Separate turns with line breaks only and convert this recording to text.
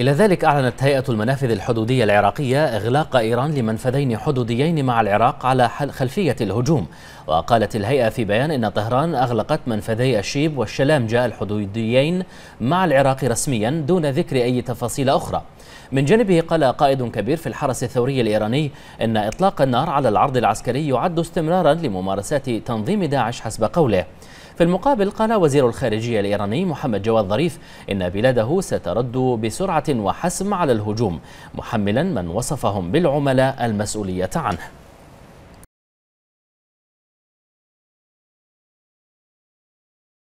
إلى ذلك أعلنت هيئة المنافذ الحدودية العراقية إغلاق إيران لمنفذين حدوديين مع العراق على خلفية الهجوم وقالت الهيئة في بيان إن طهران أغلقت منفذي الشيب والشلامجة الحدوديين مع العراق رسميا دون ذكر أي تفاصيل أخرى من جانبه قال قائد كبير في الحرس الثوري الإيراني أن إطلاق النار على العرض العسكري يعد استمرارا لممارسات تنظيم داعش حسب قوله في المقابل قال وزير الخارجية الإيراني محمد جواد ظريف إن بلاده سترد بسرعة وحسم على الهجوم محملا من وصفهم بالعملاء المسؤولية عنه